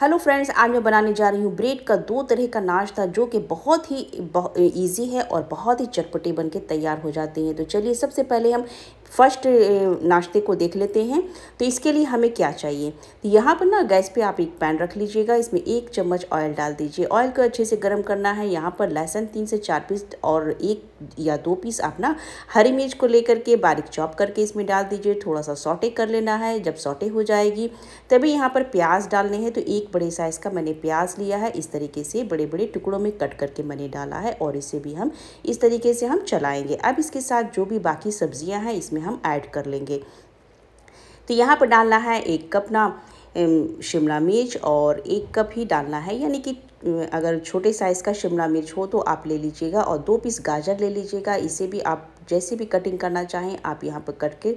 hello friends आज मैं बनाने जा रही हूँ ब्रेड का दो तरह का नाश्ता जो कि बहुत ही ईजी है और बहुत ही चटपटे बन के तैयार हो जाते हैं तो चलिए सबसे पहले हम फर्स्ट नाश्ते को देख लेते हैं तो इसके लिए हमें क्या चाहिए तो यहाँ पर ना गैस पे आप एक पैन रख लीजिएगा इसमें एक चम्मच ऑयल डाल दीजिए ऑयल को अच्छे से गर्म करना है यहाँ पर लहसुन तीन से चार पीस और एक या दो पीस आप ना हरी मिर्च को लेकर के बारीक चॉप करके इसमें डाल दीजिए थोड़ा सा सॉटे कर लेना है जब सॉटे हो जाएगी तभी यहाँ पर प्याज डालने हैं तो एक बड़े साइज़ का मैंने प्याज लिया है इस तरीके से बड़े बड़े टुकड़ों में कट करके मैंने डाला है और इसे भी हम इस तरीके से हम चलाएँगे अब इसके साथ जो भी बाकी सब्जियाँ हैं इसमें हम ऐड कर लेंगे तो यहाँ पर डालना है एक कप ना शिमला मिर्च और एक कप ही डालना है यानी कि अगर छोटे साइज़ का शिमला मिर्च हो तो आप ले लीजिएगा और दो पीस गाजर ले लीजिएगा इसे भी आप जैसे भी कटिंग करना चाहें आप यहाँ पर कट के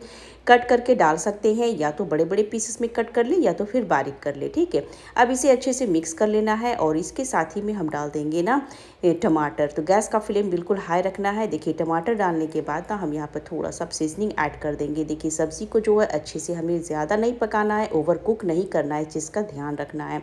कट करके डाल सकते हैं या तो बड़े बड़े पीसेस में कट कर लें या तो फिर बारीक कर लें ठीक है अब इसे अच्छे से मिक्स कर लेना है और इसके साथ ही में हम डाल देंगे ना टमाटर तो गैस का फ्लेम बिल्कुल हाई रखना है देखिए टमाटर डालने के बाद ना हम यहाँ पर थोड़ा सा सीजनिंग ऐड कर देंगे देखिए सब्ज़ी को जो है अच्छे से हमें ज़्यादा नहीं पकाना है ओवर कुक नहीं करना है जिसका ध्यान रखना है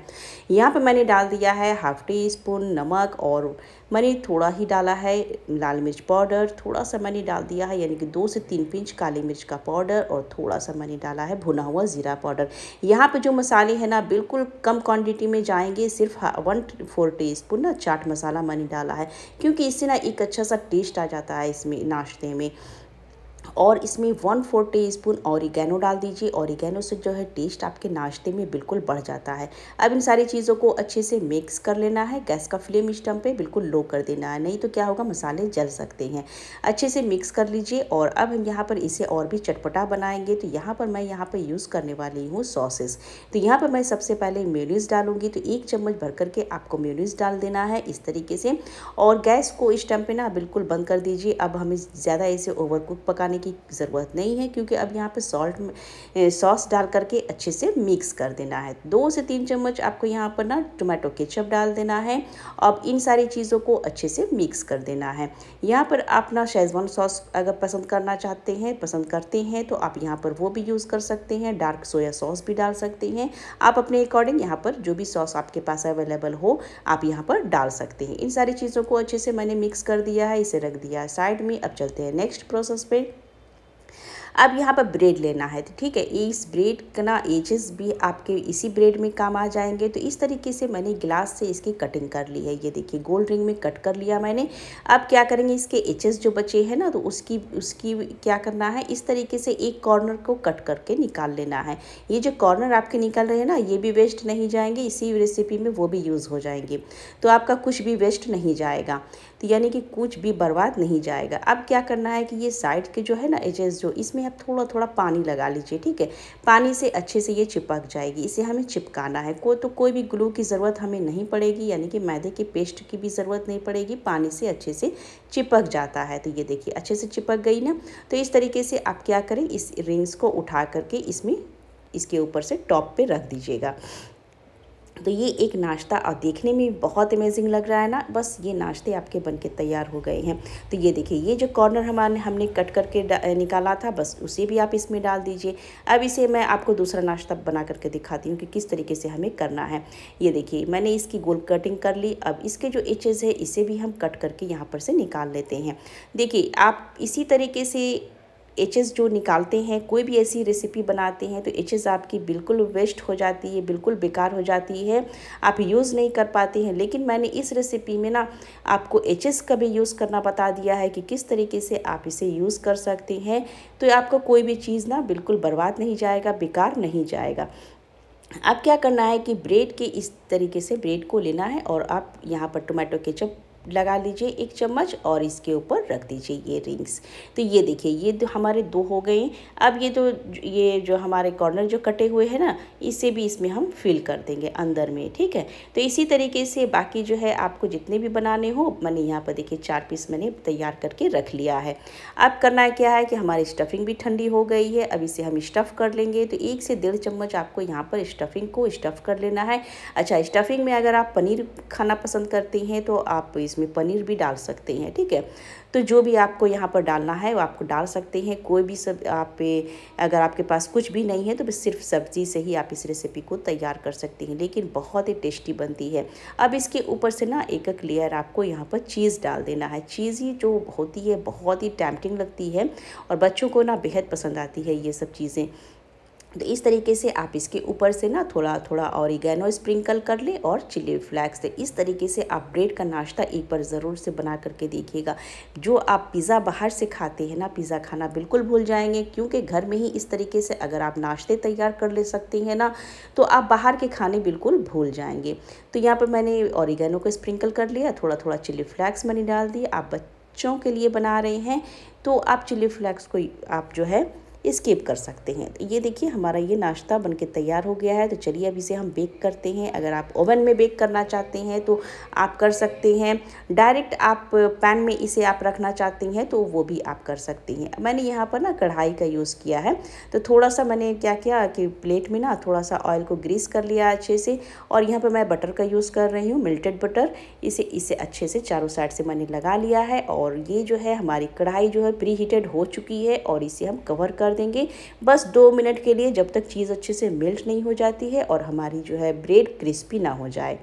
यहाँ पर मैंने डाल दिया है हाफ टी स्पून नमक और मैंने थोड़ा ही डाला है लाल मिर्च पाउडर थोड़ा सा मैंने डाल डाल दिया है यानी कि दो से तीन पिंच काली मिर्च का पाउडर और थोड़ा सा मैंने डाला है भुना हुआ ज़ीरा पाउडर यहाँ पे जो मसाले हैं ना बिल्कुल कम क्वांटिटी में जाएंगे सिर्फ वन फोर टी स्पून ना चाट मसाला मैंने डाला है क्योंकि इससे ना एक अच्छा सा टेस्ट आ जाता है इसमें नाश्ते में और इसमें one four teaspoon oregano डाल दीजिए औरिगेनो से जो है टेस्ट आपके नाश्ते में बिल्कुल बढ़ जाता है अब इन सारी चीज़ों को अच्छे से मिक्स कर लेना है गैस का फ्लेम इस टाइम पे बिल्कुल लो कर देना है नहीं तो क्या होगा मसाले जल सकते हैं अच्छे से मिक्स कर लीजिए और अब हम यहाँ पर इसे और भी चटपटा बनाएंगे तो यहाँ पर मैं यहाँ पर यूज़ करने वाली हूँ सॉसेस तो यहाँ पर मैं सबसे पहले मेयोनीज डालूंगी तो एक चम्मच भर करके आपको मेयोनीज डाल देना है इस तरीके से और गैस को इस टाइम पर ना बिल्कुल बंद कर दीजिए अब हमें ज़्यादा इसे ओवर कुक पकाने की ज़रूरत नहीं है क्योंकि अब यहाँ पे सॉल्ट सॉस डाल करके अच्छे से मिक्स कर देना है दो से तीन चम्मच आपको यहाँ पर ना टोमेटो केचप डाल देना है अब इन सारी चीज़ों को अच्छे से मिक्स कर देना है यहाँ पर आप ना शेजवान सॉस अगर पसंद करना चाहते हैं पसंद करते हैं तो आप यहाँ पर वो भी यूज़ कर सकते हैं डार्क सोया सॉस भी डाल सकते हैं आप अपने अकॉर्डिंग यहाँ पर जो भी सॉस आपके पास अवेलेबल हो आप यहाँ पर डाल सकते हैं इन सारी चीज़ों को अच्छे से मैंने मिक्स कर दिया है इसे रख दिया है साइड में अब चलते हैं नेक्स्ट प्रोसेस पे अब यहाँ पर ब्रेड लेना है तो ठीक है इस ब्रेड का ना एजेस भी आपके इसी ब्रेड में काम आ जाएंगे तो इस तरीके से मैंने ग्लास से इसकी कटिंग कर ली है ये देखिए गोल्ड रिंग में कट कर लिया मैंने अब क्या करेंगे इसके एचेस जो बचे हैं ना तो उसकी उसकी क्या करना है इस तरीके से एक कॉर्नर को कट करके निकाल लेना है ये जो कॉर्नर आपके निकल रहे हैं ना ये भी वेस्ट नहीं जाएंगे इसी रेसिपी में वो भी यूज़ हो जाएंगे तो आपका कुछ भी वेस्ट नहीं जाएगा तो यानी कि कुछ भी बर्बाद नहीं जाएगा अब क्या करना है कि ये साइड के जो है ना एजेस जो इसमें आप थोड़ा थोड़ा पानी लगा लीजिए ठीक है पानी से अच्छे से ये चिपक जाएगी इसे हमें चिपकाना है कोई तो कोई भी ग्लू की ज़रूरत हमें नहीं पड़ेगी यानी कि मैदे के पेस्ट की भी ज़रूरत नहीं पड़ेगी पानी से अच्छे से चिपक जाता है तो ये देखिए अच्छे से चिपक गई ना तो इस तरीके से आप क्या करें इस रिंग्स को उठा करके इसमें इसके ऊपर से टॉप पे रख दीजिएगा तो ये एक नाश्ता और देखने में बहुत अमेजिंग लग रहा है ना बस ये नाश्ते आपके बन के तैयार हो गए हैं तो ये देखिए ये जो कॉर्नर हमारे हमने कट करके निकाला था बस उसे भी आप इसमें डाल दीजिए अब इसे मैं आपको दूसरा नाश्ता बना करके दिखाती हूँ कि किस तरीके से हमें करना है ये देखिए मैंने इसकी गोल कटिंग कर ली अब इसके जो एचेज़ है इसे भी हम कट करके यहाँ पर से निकाल लेते हैं देखिए आप इसी तरीके से एचेस जो निकालते हैं कोई भी ऐसी रेसिपी बनाते हैं तो एचेस आपकी बिल्कुल वेस्ट हो जाती है बिल्कुल बेकार हो जाती है आप यूज़ नहीं कर पाते हैं लेकिन मैंने इस रेसिपी में ना आपको एचेस का भी यूज़ करना बता दिया है कि किस तरीके से आप इसे यूज़ कर सकते हैं तो आपका कोई भी चीज़ ना बिल्कुल बर्बाद नहीं जाएगा बेकार नहीं जाएगा अब क्या करना है कि ब्रेड के इस तरीके से ब्रेड को लेना है और आप यहाँ पर टोमेटो केचप लगा लीजिए एक चम्मच और इसके ऊपर रख दीजिए ये रिंग्स तो ये देखिए ये तो हमारे दो हो गए अब ये जो तो ये जो हमारे कॉर्नर जो कटे हुए हैं ना इसे भी इसमें हम फिल कर देंगे अंदर में ठीक है तो इसी तरीके से बाकी जो है आपको जितने भी बनाने हो मैंने यहाँ पर देखिए चार पीस मैंने तैयार करके रख लिया है अब करना क्या है कि हमारी स्टफिंग भी ठंडी हो गई है अब इसे हम स्टफ़ कर लेंगे तो एक से डेढ़ चम्मच आपको यहाँ पर स्टफिंग को स्टफ़ कर लेना है अच्छा स्टफिंग में अगर आप पनीर खाना पसंद करती हैं तो आप इस इसमें पनीर भी डाल सकते हैं ठीक है तो जो भी आपको यहाँ पर डालना है वो आपको डाल सकते हैं कोई भी सब आप अगर आपके पास कुछ भी नहीं है तो सिर्फ सब्ज़ी से ही आप इस रेसिपी को तैयार कर सकते हैं लेकिन बहुत ही टेस्टी बनती है अब इसके ऊपर से ना एक एक लेयर आपको यहाँ पर चीज़ डाल देना है चीज़ ही जो होती है बहुत ही टैम्पटिंग लगती है और बच्चों को ना बेहद पसंद आती है ये सब चीज़ें तो इस तरीके से आप इसके ऊपर से ना थोड़ा थोड़ा ऑरिगेनो स्प्रिंकल कर ले और चिली फ्लैक्स दें इस तरीके से आप ब्रेड का नाश्ता एक बार ज़रूर से बना करके देखिएगा जो आप पिज़्ज़ा बाहर से खाते हैं ना पिज़्ज़ा खाना बिल्कुल भूल जाएंगे क्योंकि घर में ही इस तरीके से अगर आप नाश्ते तैयार कर ले सकते हैं ना तो आप बाहर के खाने बिल्कुल भूल जाएंगे तो यहाँ पर मैंने ऑरिगेनो को स्प्रिंकल कर लिया थोड़ा थोड़ा चिली फ्लैक्स मैंने डाल दिए आप बच्चों के लिए बना रहे हैं तो आप चिली फ्लैक्स को आप जो है स्केप कर सकते हैं तो ये देखिए हमारा ये नाश्ता बन के तैयार हो गया है तो चलिए अभी इसे हम बेक करते हैं अगर आप ओवन में बेक करना चाहते हैं तो आप कर सकते हैं डायरेक्ट आप पैन में इसे आप रखना चाहते हैं तो वो भी आप कर सकते हैं मैंने यहाँ पर ना कढ़ाई का यूज़ किया है तो थोड़ा सा मैंने क्या किया कि प्लेट में ना थोड़ा सा ऑयल को ग्रीस कर लिया अच्छे से और यहाँ पर मैं बटर का यूज़ कर रही हूँ मिल्टेड बटर इसे इसे अच्छे से चारों साइड से मैंने लगा लिया है और ये जो है हमारी कढ़ाई जो है प्री हीटेड हो चुकी है और इसे हम कवर कर देंगे बस दो मिनट के लिए जब तक चीज़ अच्छे से मेल्ट नहीं हो जाती है और हमारी जो है ब्रेड क्रिस्पी ना हो जाए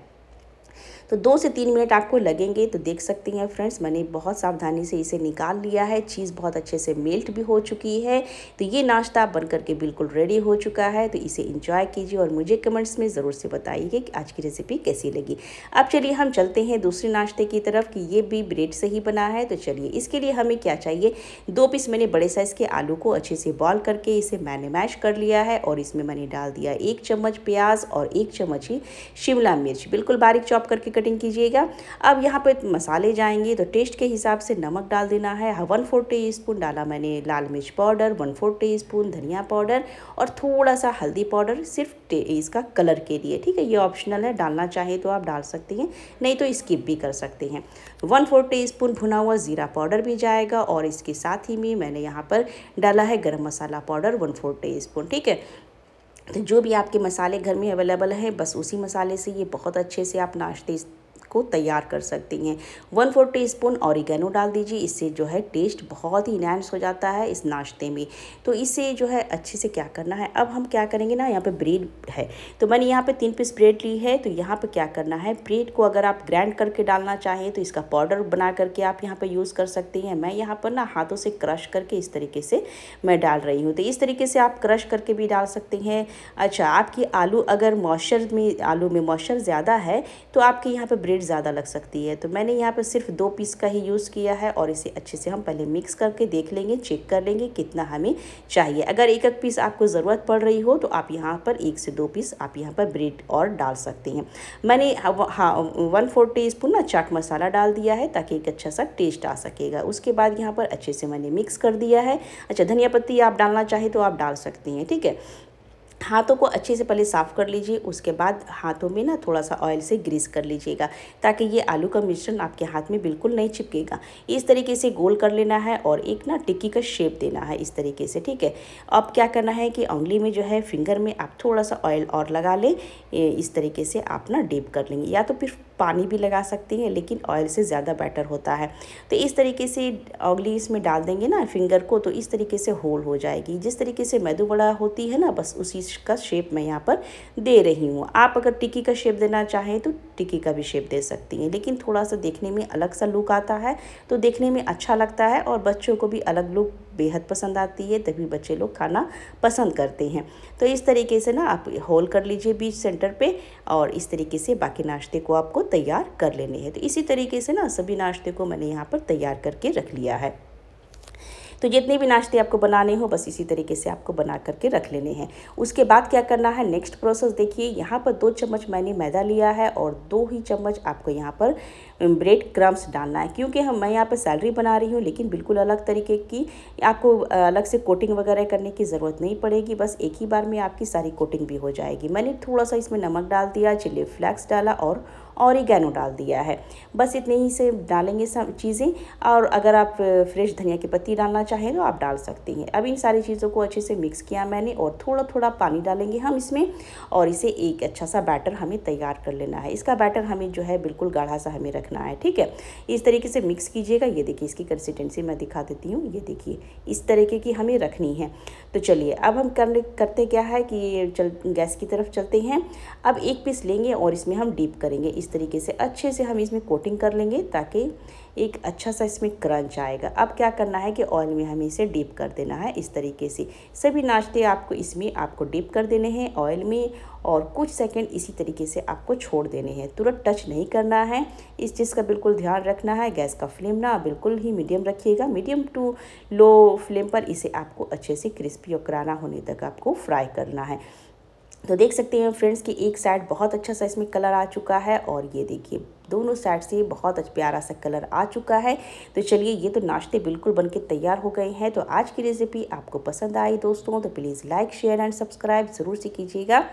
तो दो से तीन मिनट आपको लगेंगे तो देख सकती हैं फ्रेंड्स मैंने बहुत सावधानी से इसे निकाल लिया है चीज़ बहुत अच्छे से मेल्ट भी हो चुकी है तो ये नाश्ता बन करके बिल्कुल रेडी हो चुका है तो इसे इंजॉय कीजिए और मुझे कमेंट्स में ज़रूर से बताइए कि आज की रेसिपी कैसी लगी अब चलिए हम चलते हैं दूसरे नाश्ते की तरफ कि ये भी ब्रेड से ही बना है तो चलिए इसके लिए हमें क्या चाहिए दो पीस मैंने बड़े साइज़ के आलू को अच्छे से बॉल करके इसे मैंने मैश कर लिया है और इसमें मैंने डाल दिया एक चम्मच प्याज और एक चम्मच ही शिमला मिर्च बिल्कुल बारीक चॉप करके कटिंग कीजिएगा अब यहाँ पर मसाले जाएंगे तो टेस्ट के हिसाब से नमक डाल देना है वन फोर टी स्पून डाला मैंने लाल मिर्च powder one four teaspoon धनिया पाउडर और थोड़ा सा हल्दी पाउडर सिर्फ इसका कलर के लिए ठीक है ये ऑप्शनल है डालना चाहे तो आप डाल सकते हैं नहीं तो स्किप भी कर सकते हैं वन फोर टी स्पून भुना हुआ ज़ीरा पाउडर भी जाएगा और इसके साथ ही में मैंने यहाँ पर डाला है गर्म मसाला powder one four teaspoon ठीक है तो जो भी आपके मसाले घर में अवेलेबल हैं बस उसी मसाले से ये बहुत अच्छे से आप नाश्ते को तैयार कर सकती हैं one four teaspoon oregano डाल दीजिए इससे जो है टेस्ट बहुत ही इनहेंस हो जाता है इस नाश्ते में तो इसे जो है अच्छे से क्या करना है अब हम क्या करेंगे ना यहाँ पर ब्रेड है तो मैंने यहाँ पर तीन पीस ब्रेड ली है तो यहाँ पर क्या करना है ब्रेड को अगर आप ग्राइंड करके डालना चाहें तो इसका पाउडर बना करके आप यहाँ पर यूज़ कर सकती हैं मैं यहाँ पर ना हाथों से क्रश करके इस तरीके से मैं डाल रही हूँ तो इस तरीके से आप क्रश करके भी डाल सकते हैं अच्छा आपकी आलू अगर मॉइस्चर में आलू में मॉइस्चर ज़्यादा है तो आपके यहाँ पर ब्रेड मिनट ज़्यादा लग सकती है तो मैंने यहाँ पर सिर्फ दो पीस का ही यूज़ किया है और इसे अच्छे से हम पहले मिक्स करके देख लेंगे चेक कर लेंगे कितना हमें चाहिए अगर एक एक पीस आपको ज़रूरत पड़ रही हो तो आप यहाँ पर एक से दो पीस आप यहाँ पर ब्रेड और डाल सकते हैं मैंने हाँ वन फोर टी स्पून ना चाट मसाला डाल दिया है ताकि एक अच्छा सा टेस्ट आ सकेगा उसके बाद यहाँ पर अच्छे से मैंने मिक्स कर दिया है अच्छा धनिया पत्ती आप डालना चाहें तो आप डाल सकते हैं ठीक है हाथों को अच्छे से पहले साफ़ कर लीजिए उसके बाद हाथों में ना थोड़ा सा ऑयल से ग्रीस कर लीजिएगा ताकि ये आलू का मिश्रण आपके हाथ में बिल्कुल नहीं चिपकेगा इस तरीके से गोल कर लेना है और एक ना टिक्की का शेप देना है इस तरीके से ठीक है अब क्या करना है कि उंगली में जो है फिंगर में आप थोड़ा सा ऑयल और लगा लें इस तरीके से आप ना डेप कर लेंगे या तो फिर पानी भी लगा सकती हैं लेकिन ऑयल से ज़्यादा बेटर होता है तो इस तरीके से उंगली इसमें डाल देंगे ना फिंगर को तो इस तरीके से होल हो जाएगी जिस तरीके से मैदू बड़ा होती है ना बस उसी का शेप मैं यहाँ पर दे रही हूँ आप अगर टिक्की का शेप देना चाहें तो टिक्की का भी शेप दे सकती हैं लेकिन थोड़ा सा देखने में अलग सा लुक आता है तो देखने में अच्छा लगता है और बच्चों को भी अलग लुक बेहद पसंद आती है तभी बच्चे लोग खाना पसंद करते हैं तो इस तरीके से ना आप होल कर लीजिए बीच सेंटर पे और इस तरीके से बाकी नाश्ते को आपको तैयार कर लेने हैं तो इसी तरीके से ना सभी नाश्ते को मैंने यहाँ पर तैयार करके रख लिया है तो जितने भी नाश्ते आपको बनाने हो बस इसी तरीके से आपको बना करके रख लेने हैं उसके बाद क्या करना है नेक्स्ट प्रोसेस देखिए यहाँ पर दो चम्मच मैंने मैदा लिया है और दो ही चम्मच आपको यहाँ पर ब्रेड क्रम्स डालना है क्योंकि हम मैं यहाँ पर सैलरी बना रही हूँ लेकिन बिल्कुल अलग तरीके की आपको अलग से कोटिंग वगैरह करने की ज़रूरत नहीं पड़ेगी बस एक ही बार में आपकी सारी कोटिंग भी हो जाएगी मैंने थोड़ा सा इसमें नमक डाल दिया चिली फ्लैक्स डाला और गैनो डाल दिया है बस इतने ही से डालेंगे सब चीज़ें और अगर आप फ्रेश धनिया की पत्ती डालना चाहें तो आप डाल सकती हैं अब इन सारी चीज़ों को अच्छे से मिक्स किया मैंने और थोड़ा थोड़ा पानी डालेंगे हम इसमें और इसे एक अच्छा सा बैटर हमें तैयार कर लेना है इसका बैटर हमें जो है बिल्कुल गाढ़ा सा हमें रखना है ठीक है इस तरीके से मिक्स कीजिएगा ये देखिए इसकी कंसिस्टेंसी मैं दिखा देती हूँ ये देखिए इस तरीके की हमें रखनी है तो चलिए अब हम करने करते क्या है कि चल गैस की तरफ चलते हैं अब एक पीस लेंगे और इसमें हम डीप करेंगे इस तरीके से अच्छे से हम इसमें कोटिंग कर लेंगे ताकि एक अच्छा सा इसमें क्रंच आएगा अब क्या करना है कि ऑयल में हमें इसे डीप कर देना है इस तरीके से सभी नाश्ते आपको इसमें आपको डीप कर देने हैं ऑयल में और कुछ सेकंड इसी तरीके से आपको छोड़ देने हैं तुरंत टच नहीं करना है इस चीज़ का बिल्कुल ध्यान रखना है गैस का फ्लेम ना बिल्कुल ही मीडियम रखिएगा मीडियम टू लो फ्लेम पर इसे आपको अच्छे से क्रिस्पी और कराना होने तक आपको फ्राई करना है तो देख सकते हैं फ्रेंड्स कि एक साइड बहुत अच्छा सा इसमें कलर आ चुका है और ये देखिए दोनों साइड से बहुत प्यारा सा कलर आ चुका है तो चलिए ये तो नाश्ते बिल्कुल बनके तैयार हो गए हैं तो आज की रेसिपी आपको पसंद आई दोस्तों तो please like share and subscribe ज़रूर से कीजिएगा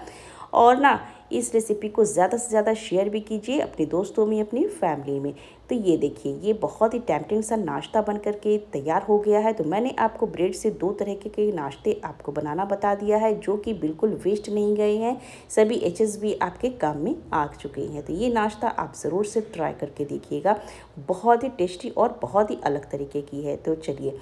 और ना इस रेसिपी को ज़्यादा से ज़्यादा शेयर भी कीजिए अपने दोस्तों में अपनी फैमिली में तो ये देखिए ये बहुत ही टैमटिंग सा नाश्ता बन करके तैयार हो गया है तो मैंने आपको ब्रेड से दो तरह के कई नाश्ते आपको बनाना बता दिया है जो कि बिल्कुल वेस्ट नहीं गए हैं सभी एच आपके काम में आ चुके हैं तो ये नाश्ता आप ज़रूर से ट्राई करके देखिएगा बहुत ही टेस्टी और बहुत ही अलग तरीके की है तो चलिए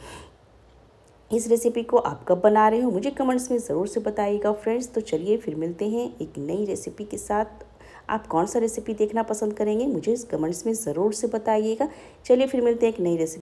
इस रेसिपी को आप कब बना रहे हो मुझे कमेंट्स में ज़रूर से बताइएगा फ्रेंड्स तो चलिए फिर मिलते हैं एक नई रेसिपी के साथ आप कौन सा रेसिपी देखना पसंद करेंगे मुझे इस कमेंट्स में ज़रूर से बताइएगा चलिए फिर मिलते हैं एक नई रेसिपी